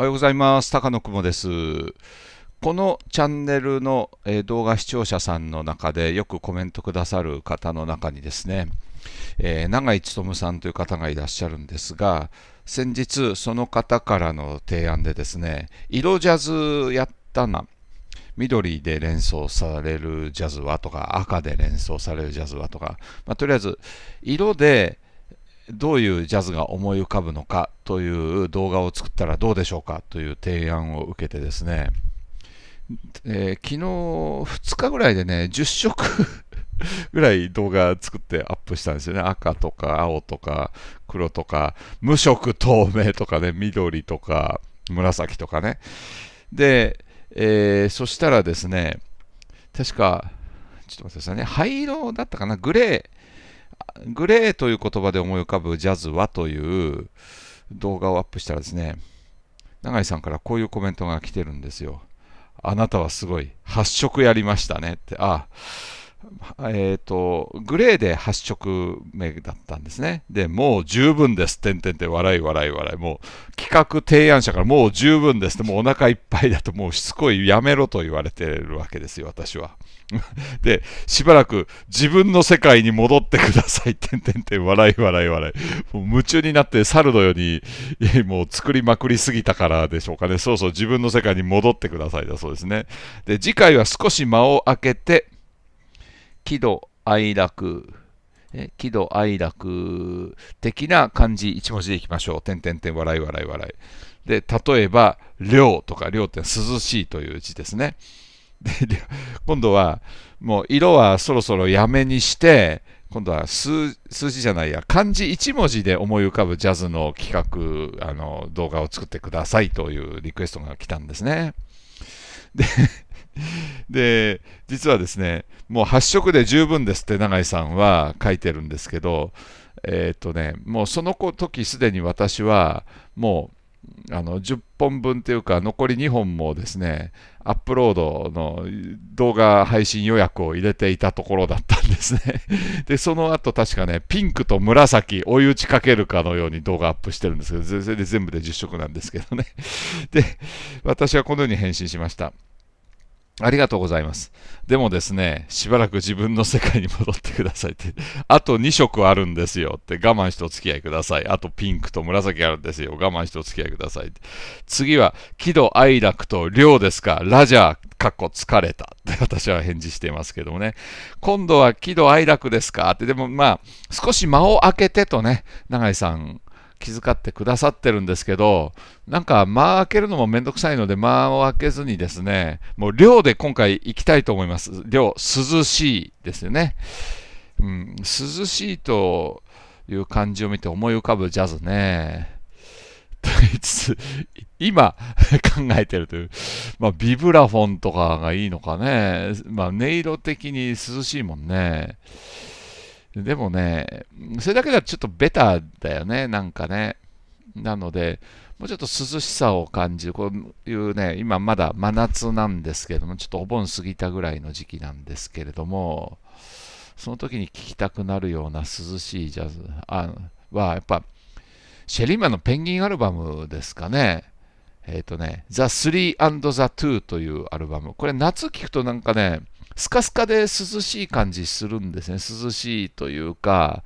おはようございます。高野もです。このチャンネルの動画視聴者さんの中でよくコメントくださる方の中にですね、えー、長井勉さんという方がいらっしゃるんですが、先日その方からの提案でですね、色ジャズやったな、緑で連想されるジャズはとか、赤で連想されるジャズはとか、まあ、とりあえず色でどういうジャズが思い浮かぶのかという動画を作ったらどうでしょうかという提案を受けてですね、えー、昨日2日ぐらいでね10色 ぐらい動画作ってアップしたんですよね赤とか青とか黒とか無色透明とかね緑とか紫とかねで、えー、そしたらですね確かちょっと待ってくださいね灰色だったかなグレーグレーという言葉で思い浮かぶジャズはという動画をアップしたらですね、永井さんからこういうコメントが来てるんですよ。あなたはすごい。発色やりましたねって。ああえーと、グレーで8色目だったんですね。で、もう十分です、てんてんてん、笑い、笑い、笑い、もう企画提案者からもう十分ですもうお腹いっぱいだと、もうしつこい、やめろと言われてるわけですよ、私は。で、しばらく自分の世界に戻ってください、てんてんてん、笑い、笑い、笑い、もう夢中になって猿のように、もう作りまくりすぎたからでしょうかね、そうそう、自分の世界に戻ってくださいだそうですね。で、次回は少し間を空けて、喜怒哀楽、え喜怒哀楽的な漢字1文字でいきましょう。点点点、笑い笑い笑い。で、例えば、涼とか、涼って涼しいという字ですね。で、今度は、もう色はそろそろやめにして、今度は数数字じゃないや、漢字1文字で思い浮かぶジャズの企画、あの動画を作ってくださいというリクエストが来たんですね。でで、実はですね、もう8色で十分ですって永井さんは書いてるんですけど、えっ、ー、とね、もうその時すでに私は、もうあの10本分というか、残り2本もですね、アップロードの動画配信予約を入れていたところだったんですね。で、その後確かね、ピンクと紫、追い打ちかけるかのように動画アップしてるんですけど、それで全部で10色なんですけどね。で、私はこのように返信しました。ありがとうございます。でもですね、しばらく自分の世界に戻ってくださいって、あと2色あるんですよって我慢してお付き合いください。あとピンクと紫あるんですよ。我慢してお付き合いください次は、喜怒哀楽と量ですか、ラジャー、かっこ疲れたって私は返事していますけどもね。今度は喜怒哀楽ですかって、でもまあ、少し間を空けてとね、永井さん気遣ってくださってるんですけど、なんか間開けるのもめんどくさいので、間を開けずにですね、もう量で今回行きたいと思います。量、涼しいですよね。うん、涼しいという感じを見て思い浮かぶジャズね。と言いつつ、今 考えてるという、まあ、ビブラフォンとかがいいのかね。まあ、音色的に涼しいもんね。でもね、それだけだとちょっとベタだよね、なんかね。なので、もうちょっと涼しさを感じる、こういうね、今まだ真夏なんですけれども、ちょっとお盆過ぎたぐらいの時期なんですけれども、その時に聴きたくなるような涼しいジャズは、やっぱ、シェリーマンのペンギンアルバムですかね。えっ、ー、とね、The Three and the Two というアルバム。これ夏聴くとなんかね、スカスカで涼しい感じするんですね。涼しいというか、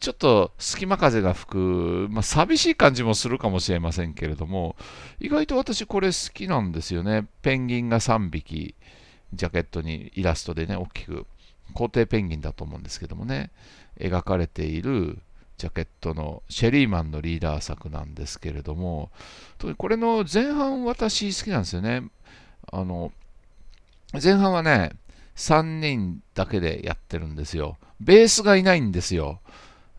ちょっと隙間風が吹く、まあ、寂しい感じもするかもしれませんけれども、意外と私これ好きなんですよね。ペンギンが3匹、ジャケットにイラストでね、大きく、皇帝ペンギンだと思うんですけどもね、描かれているジャケットのシェリーマンのリーダー作なんですけれども、これの前半私好きなんですよね。あの、前半はね、3人だけでやってるんですよ。ベースがいないんですよ。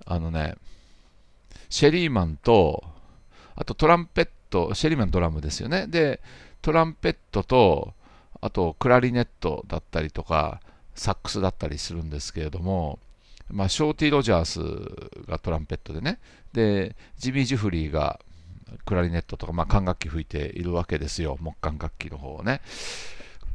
あのね、シェリーマンと、あとトランペット、シェリーマンドラムですよね。で、トランペットと、あとクラリネットだったりとか、サックスだったりするんですけれども、まあ、ショーティ・ロジャースがトランペットでね、で、ジミー・ジュフリーがクラリネットとか、まあ、管楽器吹いているわけですよ、木管楽器の方をね。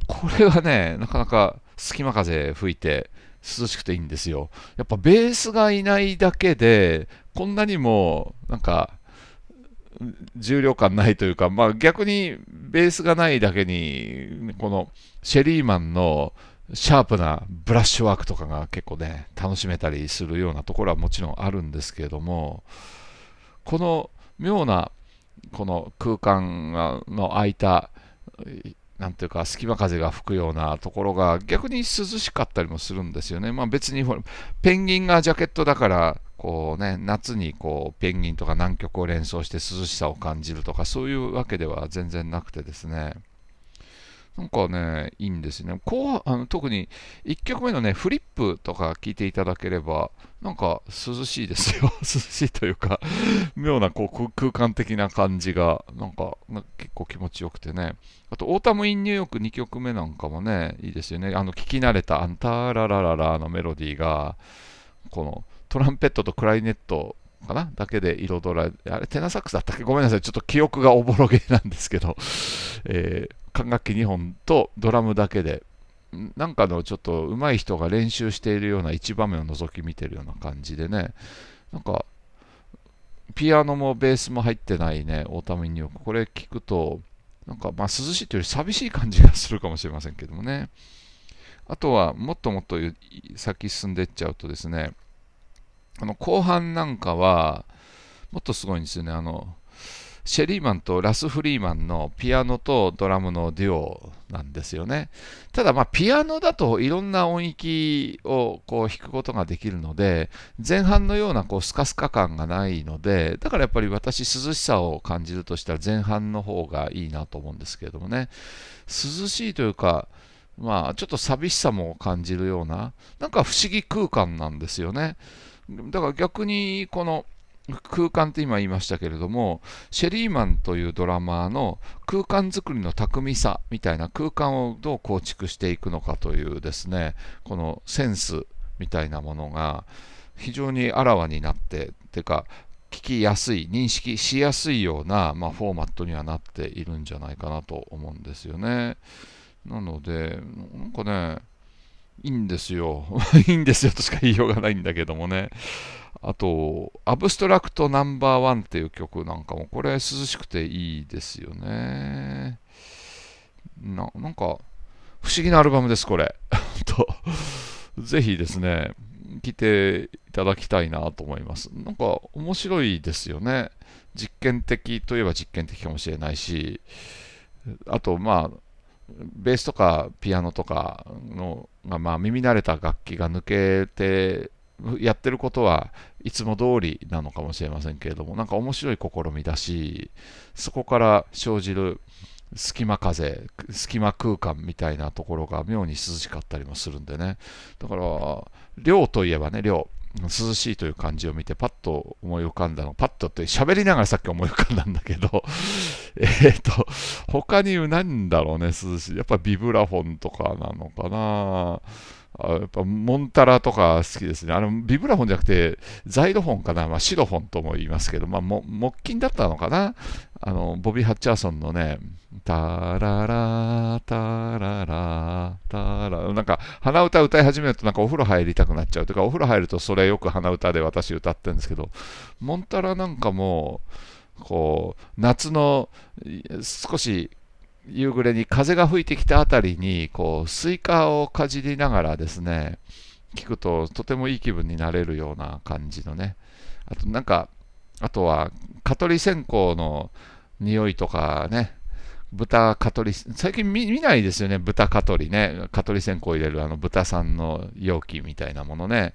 これがね、なかなか隙間風吹いて涼しくていいんですよ。やっぱベースがいないだけで、こんなにもなんか重量感ないというか、まあ、逆にベースがないだけに、このシェリーマンのシャープなブラッシュワークとかが結構ね、楽しめたりするようなところはもちろんあるんですけれども、この妙なこの空間の空いたなんていうか、隙間風が吹くようなところが逆に涼しかったりもするんですよね。まあ別にペンギンがジャケットだから、こうね、夏にこうペンギンとか南極を連想して涼しさを感じるとか、そういうわけでは全然なくてですね。なんかね、いいんですね。後あの特に1曲目のね、フリップとか聞いていただければ、なんか涼しいですよ。涼しいというか妙なこう空間的な感じが、なんか結構気持ちよくてね。あと、オータム・イン・ニューヨーク2曲目なんかもね、いいですよね。あの、聞き慣れた、あんたららららのメロディーが、このトランペットとクライネットかなだけで彩られあれ、テナサックスだったっけごめんなさい。ちょっと記憶がおぼろげなんですけど、えー管楽器2本とドラムだけでなんかのちょっと上手い人が練習しているような一場面を覗き見てるような感じでねなんかピアノもベースも入ってないねオータミン・ニューヨークこれ聞くとなんかまあ涼しいというより寂しい感じがするかもしれませんけどもねあとはもっともっと先進んでいっちゃうとですねあの後半なんかはもっとすごいんですよねあのシェリーマンとラス・フリーマンのピアノとドラムのデュオなんですよね。ただ、まピアノだといろんな音域をこう弾くことができるので、前半のようなこうスカスカ感がないので、だからやっぱり私、涼しさを感じるとしたら前半の方がいいなと思うんですけれどもね。涼しいというか、まあ、ちょっと寂しさも感じるような、なんか不思議空間なんですよね。だから逆に、この、空間って今言いましたけれどもシェリーマンというドラマーの空間づくりの巧みさみたいな空間をどう構築していくのかというですねこのセンスみたいなものが非常にあらわになっててか聞きやすい認識しやすいような、まあ、フォーマットにはなっているんじゃないかなと思うんですよねなのでなんかねいいんですよ。いいんですよとしか言いようがないんだけどもね。あと、アブストラクトナンバーワンっていう曲なんかも、これ涼しくていいですよね。ななんか、不思議なアルバムです、これ。とぜひですね、来ていただきたいなと思います。なんか面白いですよね。実験的といえば実験的かもしれないし、あとまあ、ベースとかピアノとかのが、まあ、耳慣れた楽器が抜けてやってることはいつも通りなのかもしれませんけれどもなんか面白い試みだしそこから生じる隙間風隙間空間みたいなところが妙に涼しかったりもするんでねだから量といえばね量涼しいという感じを見てパッと思い浮かんだのパッとって喋りながらさっき思い浮かんだんだけど えっと他に何だろうね涼しいやっぱビブラフォンとかなのかなあやっぱモンタラとか好きですね。あのビブラフォンじゃなくて、ザイドフォンかな、まあ、シドフォンとも言いますけど、まあ、木琴だったのかな。あのボビー・ハッチャーソンのね、タララタララタラなんか鼻歌歌い始めるとなんかお風呂入りたくなっちゃうというか、お風呂入るとそれよく鼻歌で私歌ってるんですけど、モンタラなんかもこう夏の少し夕暮れに風が吹いてきた辺りにこうスイカをかじりながらですね聞くととてもいい気分になれるような感じのねあとなんかあとは蚊取り線香の匂いとかね豚蚊取り最近見ないですよね豚蚊取りね蚊取り線香入れるあの豚さんの容器みたいなものね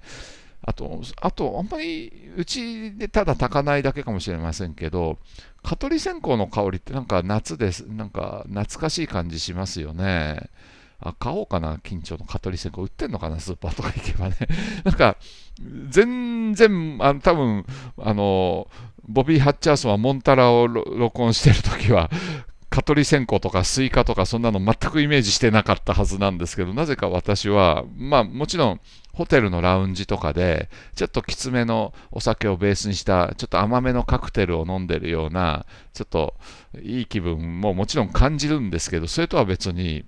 あと、あと、あんまりうちでただ炊かないだけかもしれませんけど、蚊取り線香の香りってなんか夏です、なんか懐かしい感じしますよね。あ、買おうかな、緊張の蚊取り線香。売ってんのかな、スーパーとか行けばね。なんか、全然、あの多分あの、ボビー・ハッチャーソンはモンタラを録音してるときは、蚊取り線香とかスイカとかそんなの全くイメージしてなかったはずなんですけどなぜか私はまあもちろんホテルのラウンジとかでちょっときつめのお酒をベースにしたちょっと甘めのカクテルを飲んでるようなちょっといい気分ももちろん感じるんですけどそれとは別に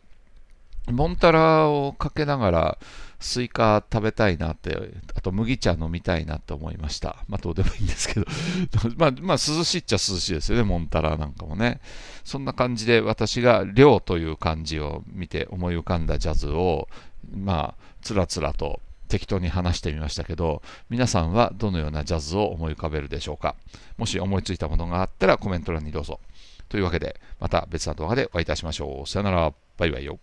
モンタラをかけながらスイカ食べたいなって、あと麦茶飲みたいなと思いました。まあどうでもいいんですけど まあ、まあ涼しいっちゃ涼しいですよね、モンタラなんかもね。そんな感じで私が涼という漢字を見て思い浮かんだジャズを、まあつらつらと適当に話してみましたけど、皆さんはどのようなジャズを思い浮かべるでしょうか。もし思いついたものがあったらコメント欄にどうぞ。というわけで、また別な動画でお会いいたしましょう。さよなら、バイバイよ。